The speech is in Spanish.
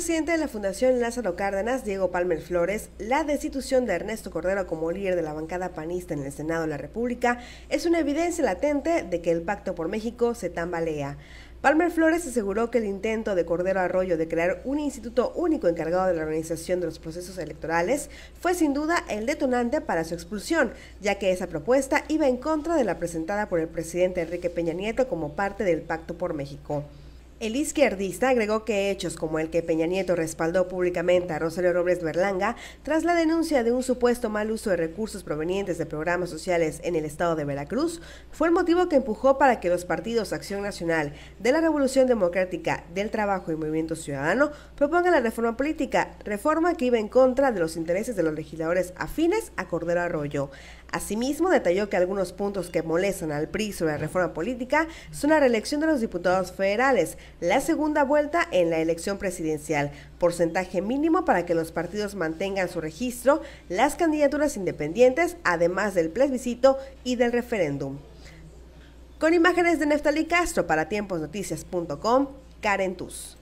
presidente de la Fundación Lázaro Cárdenas, Diego Palmer Flores, la destitución de Ernesto Cordero como líder de la bancada panista en el Senado de la República es una evidencia latente de que el Pacto por México se tambalea. Palmer Flores aseguró que el intento de Cordero Arroyo de crear un instituto único encargado de la organización de los procesos electorales fue sin duda el detonante para su expulsión, ya que esa propuesta iba en contra de la presentada por el presidente Enrique Peña Nieto como parte del Pacto por México. El izquierdista agregó que hechos como el que Peña Nieto respaldó públicamente a Rosario Robles Berlanga tras la denuncia de un supuesto mal uso de recursos provenientes de programas sociales en el estado de Veracruz fue el motivo que empujó para que los partidos Acción Nacional, de la Revolución Democrática, del Trabajo y Movimiento Ciudadano propongan la reforma política, reforma que iba en contra de los intereses de los legisladores afines a Cordero Arroyo. Asimismo, detalló que algunos puntos que molestan al PRI sobre la reforma política son la reelección de los diputados federales, la segunda vuelta en la elección presidencial. Porcentaje mínimo para que los partidos mantengan su registro, las candidaturas independientes, además del plebiscito y del referéndum. Con imágenes de Neftalí Castro para tiemposnoticias.com, Karen tus